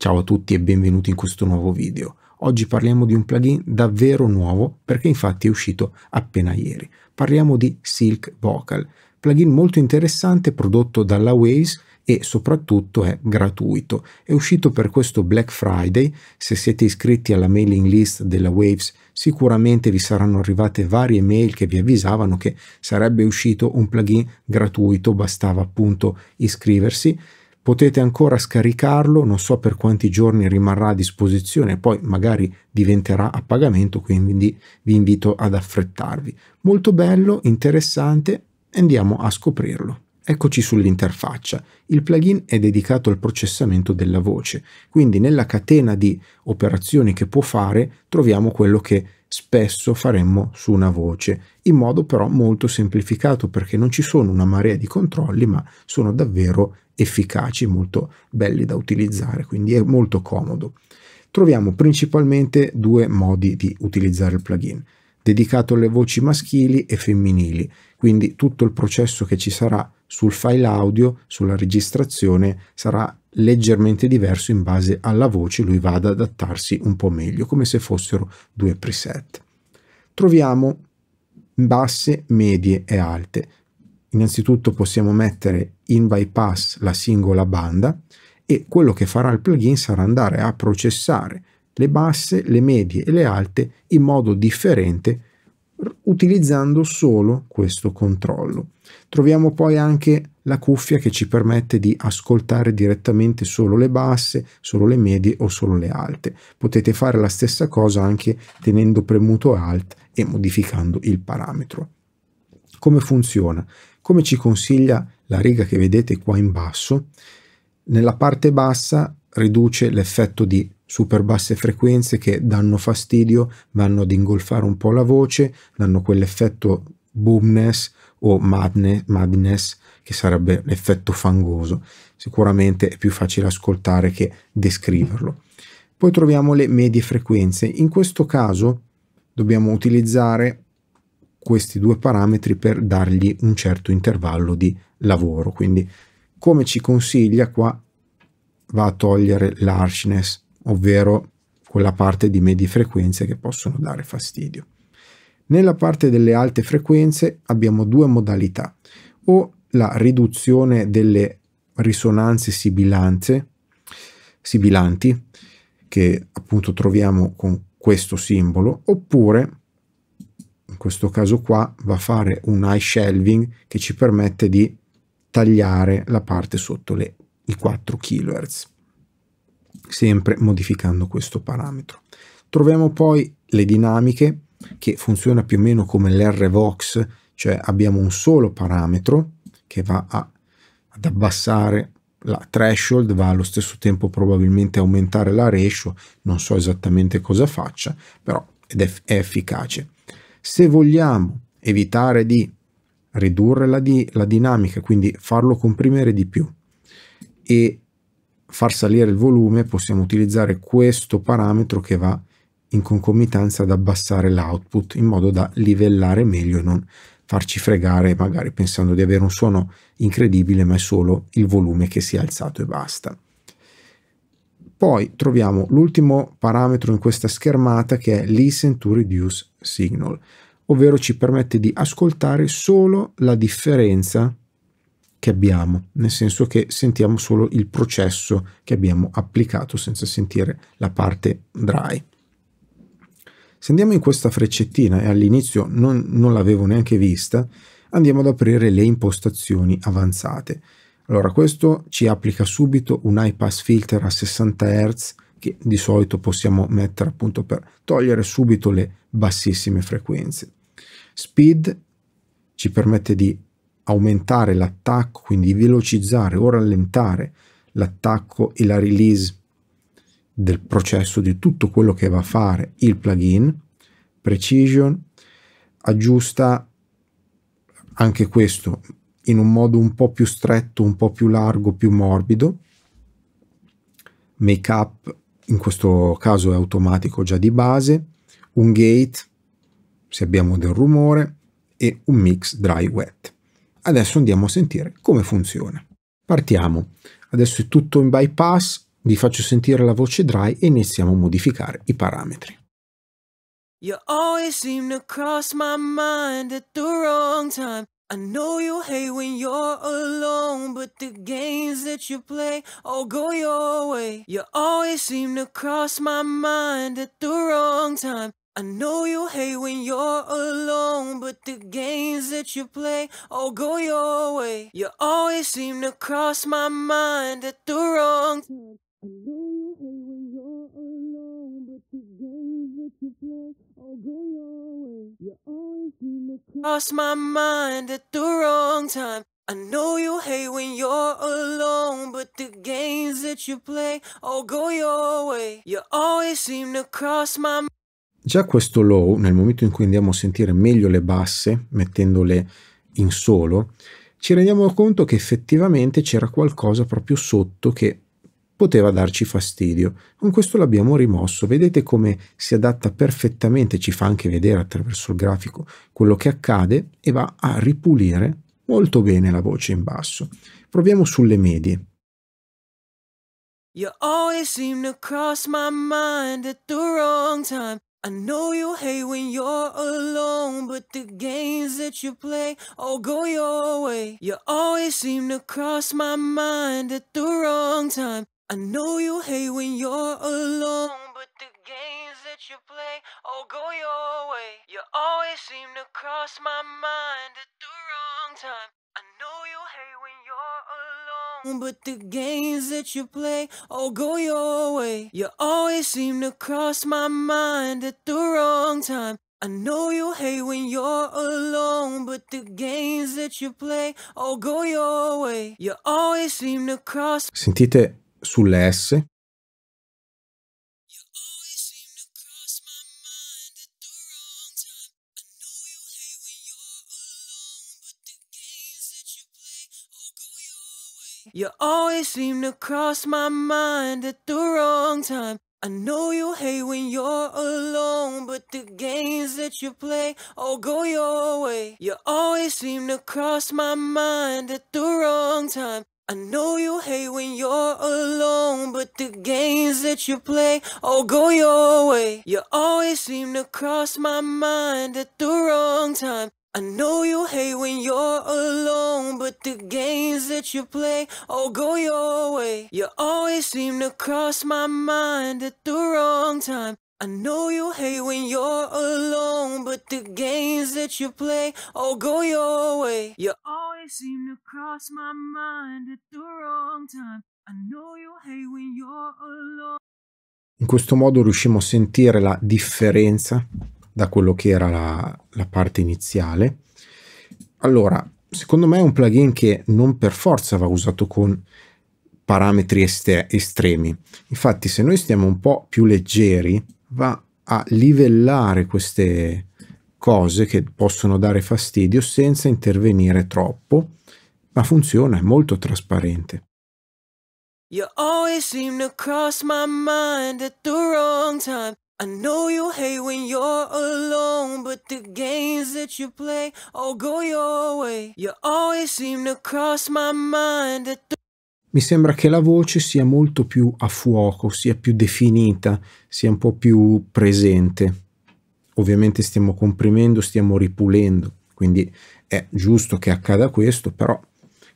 Ciao a tutti e benvenuti in questo nuovo video. Oggi parliamo di un plugin davvero nuovo perché infatti è uscito appena ieri. Parliamo di Silk Vocal, plugin molto interessante prodotto dalla Waze e soprattutto è gratuito. È uscito per questo Black Friday, se siete iscritti alla mailing list della Waves sicuramente vi saranno arrivate varie mail che vi avvisavano che sarebbe uscito un plugin gratuito, bastava appunto iscriversi potete ancora scaricarlo, non so per quanti giorni rimarrà a disposizione, poi magari diventerà a pagamento, quindi vi invito ad affrettarvi. Molto bello, interessante, andiamo a scoprirlo. Eccoci sull'interfaccia. Il plugin è dedicato al processamento della voce, quindi nella catena di operazioni che può fare troviamo quello che spesso faremmo su una voce, in modo però molto semplificato perché non ci sono una marea di controlli, ma sono davvero efficaci, molto belli da utilizzare, quindi è molto comodo. Troviamo principalmente due modi di utilizzare il plugin, dedicato alle voci maschili e femminili, quindi tutto il processo che ci sarà sul file audio, sulla registrazione, sarà leggermente diverso in base alla voce, lui va ad adattarsi un po' meglio, come se fossero due preset. Troviamo basse, medie e alte innanzitutto possiamo mettere in bypass la singola banda e quello che farà il plugin sarà andare a processare le basse, le medie e le alte in modo differente utilizzando solo questo controllo. Troviamo poi anche la cuffia che ci permette di ascoltare direttamente solo le basse, solo le medie o solo le alte. Potete fare la stessa cosa anche tenendo premuto Alt e modificando il parametro. Come funziona? Come ci consiglia la riga che vedete qua in basso, nella parte bassa riduce l'effetto di super basse frequenze che danno fastidio, vanno ad ingolfare un po' la voce, danno quell'effetto boomness o madness, madness che sarebbe l'effetto fangoso. Sicuramente è più facile ascoltare che descriverlo. Poi troviamo le medie frequenze. In questo caso dobbiamo utilizzare questi due parametri per dargli un certo intervallo di lavoro. Quindi come ci consiglia qua va a togliere l'harshness, ovvero quella parte di medie frequenze che possono dare fastidio. Nella parte delle alte frequenze abbiamo due modalità, o la riduzione delle risonanze sibilanti, che appunto troviamo con questo simbolo, oppure questo caso qua va a fare un high shelving che ci permette di tagliare la parte sotto le, i 4 kHz, sempre modificando questo parametro. Troviamo poi le dinamiche che funziona più o meno come l'RVOX, cioè abbiamo un solo parametro che va a, ad abbassare la threshold, va allo stesso tempo probabilmente aumentare la ratio, non so esattamente cosa faccia, però è, è efficace. Se vogliamo evitare di ridurre la, di, la dinamica, quindi farlo comprimere di più e far salire il volume, possiamo utilizzare questo parametro che va in concomitanza ad abbassare l'output in modo da livellare meglio e non farci fregare magari pensando di avere un suono incredibile ma è solo il volume che si è alzato e basta. Poi troviamo l'ultimo parametro in questa schermata che è Listen to Reduce Signal, ovvero ci permette di ascoltare solo la differenza che abbiamo, nel senso che sentiamo solo il processo che abbiamo applicato senza sentire la parte dry. Se andiamo in questa freccettina, e all'inizio non, non l'avevo neanche vista, andiamo ad aprire le impostazioni avanzate. Allora questo ci applica subito un high pass filter a 60 Hz che di solito possiamo mettere appunto per togliere subito le bassissime frequenze. Speed ci permette di aumentare l'attacco, quindi velocizzare o rallentare l'attacco e la release del processo di tutto quello che va a fare il plugin. Precision aggiusta anche questo in un modo un po' più stretto, un po' più largo, più morbido. Make up in questo caso è automatico già di base, un gate se abbiamo del rumore e un mix dry wet. Adesso andiamo a sentire come funziona. Partiamo. Adesso è tutto in bypass, vi faccio sentire la voce dry e iniziamo a modificare i parametri. You always seem to cross my mind at the wrong time. I know you hate when you're alone, but the games that you play all go your way. You always seem to cross my mind at the wrong time. I know you hate when you're alone, but the games that you play all go your way. You always seem to cross my mind at the wrong time. I know you hate when you're alone, but the games that you play Lost my mind at the wrong time. I know you hate when you're alone, but the games that you play all go your way. You always seem to cross my mind. Già questo low, nel momento in cui andiamo a sentire meglio le basse, mettendole in solo, ci rendiamo conto che effettivamente c'era qualcosa proprio sotto che poteva darci fastidio. Con questo l'abbiamo rimosso. Vedete come si adatta perfettamente, ci fa anche vedere attraverso il grafico quello che accade e va a ripulire molto bene la voce in basso. Proviamo sulle medie. You always seem to cross my mind at the wrong time. I know you hate when you're alone, but the games that you play all go your way. You always seem to cross my mind at the wrong time. I know you hate when you're alone, but the games that you play all go your way. You always seem to cross my mind at the wrong time. I know you hate when you're alone, but the games that you play all go your way. You always seem to cross my mind at the wrong time. I know you hate when you're alone, but the games that you play all go your way. You always seem to cross. Sentite sulle S. You always seem to cross my mind at the wrong time. I know you hate when you're alone, but the games that you play all go your way. You always seem to cross my mind at the wrong time. I know you hate when you're alone, but the games that you play all go your way. You always seem to cross my mind at the wrong time. I know you hate when you're alone, but the games that you play all go your way. You always seem to cross my mind at the wrong time. I know you hate when you're alone, but the games that you play all go your way. You always seem to cross my mind at the wrong time. I know you hate when you're alone. In questo modo riusciamo a sentire la differenza da quello che era la, la parte iniziale. Allora, secondo me è un plugin che non per forza va usato con parametri estremi. Infatti, se noi stiamo un po' più leggeri va a livellare queste cose che possono dare fastidio senza intervenire troppo, ma funziona, è molto trasparente. You always seem to cross my mind at the wrong time. I know you hate when you're alone, but the games that you play all go your way. You always seem to cross my mind at the mi sembra che la voce sia molto più a fuoco, sia più definita, sia un po' più presente. Ovviamente stiamo comprimendo, stiamo ripulendo, quindi è giusto che accada questo, però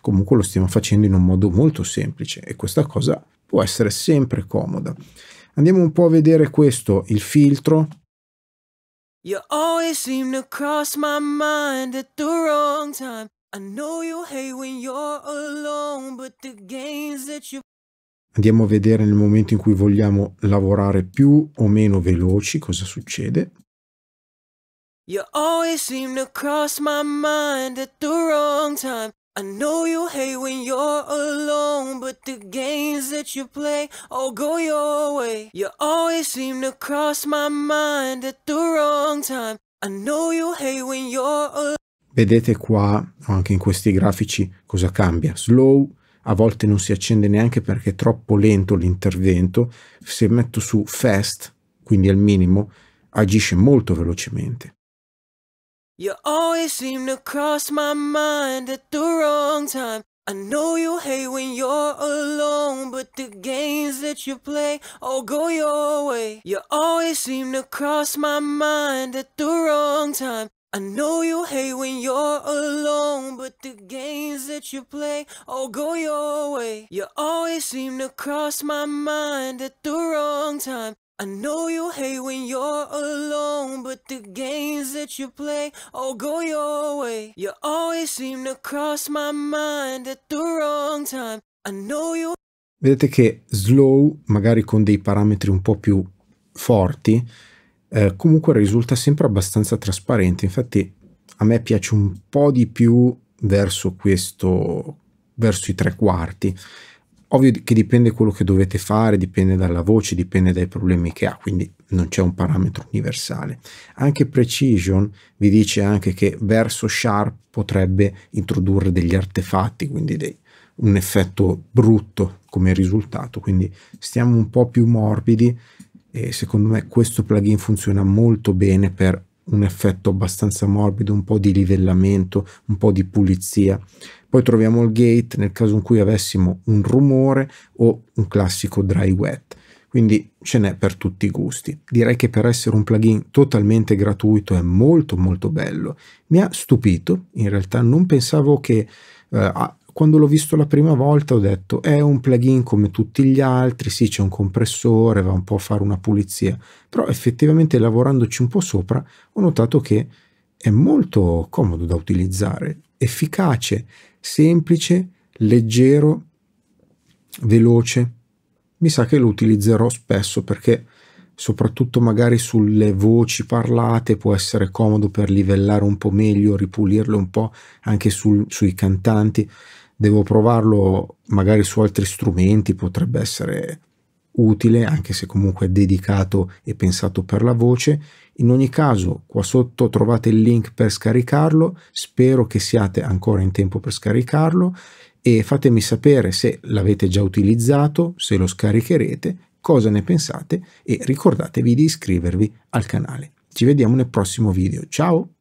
comunque lo stiamo facendo in un modo molto semplice e questa cosa può essere sempre comoda. Andiamo un po' a vedere questo, il filtro. You always seem to cross my mind at the wrong time. Andiamo a vedere nel momento in cui vogliamo lavorare più o meno veloci cosa succede. You always seem to cross my mind at the wrong time. I know you hate when you're alone, but the games that you play all go your way. You always seem to cross my mind at the wrong time. I know you hate when you're alone. Vedete qua, anche in questi grafici, cosa cambia. Slow a volte non si accende neanche perché è troppo lento l'intervento. Se metto su fast, quindi al minimo, agisce molto velocemente. You always seem to cross my mind at the wrong time. I know you hate when you're alone, but the games that you play all go your way. You always seem to cross my mind at the wrong time. I know you hate when you're alone, but the games that you play all go your way. You always seem to cross my mind at the wrong time. I know you hate when you're alone, but the games that you play all go your way. You always seem to cross my mind at the wrong time. I know you. Vedete che slow, magari con dei parametri un po' più forti, eh, comunque risulta sempre abbastanza trasparente. Infatti a me piace un po' di più verso questo, verso i tre quarti. Ovvio che dipende quello che dovete fare, dipende dalla voce, dipende dai problemi che ha, quindi non c'è un parametro universale. Anche Precision vi dice anche che verso Sharp potrebbe introdurre degli artefatti, quindi dei, un effetto brutto come risultato, quindi stiamo un po' più morbidi e secondo me questo plugin funziona molto bene per un effetto abbastanza morbido, un po' di livellamento, un po' di pulizia. Poi troviamo il gate nel caso in cui avessimo un rumore o un classico dry wet. Quindi ce n'è per tutti i gusti. Direi che per essere un plugin totalmente gratuito è molto molto bello. Mi ha stupito, in realtà non pensavo che eh, quando l'ho visto la prima volta ho detto è un plugin come tutti gli altri, sì c'è un compressore, va un po' a fare una pulizia, però effettivamente lavorandoci un po' sopra ho notato che è molto comodo da utilizzare, efficace, semplice, leggero, veloce. Mi sa che lo utilizzerò spesso perché soprattutto magari sulle voci parlate può essere comodo per livellare un po' meglio, ripulirlo un po' anche sul, sui cantanti devo provarlo magari su altri strumenti, potrebbe essere utile, anche se comunque è dedicato e pensato per la voce. In ogni caso, qua sotto trovate il link per scaricarlo, spero che siate ancora in tempo per scaricarlo e fatemi sapere se l'avete già utilizzato, se lo scaricherete, cosa ne pensate e ricordatevi di iscrivervi al canale. Ci vediamo nel prossimo video, ciao!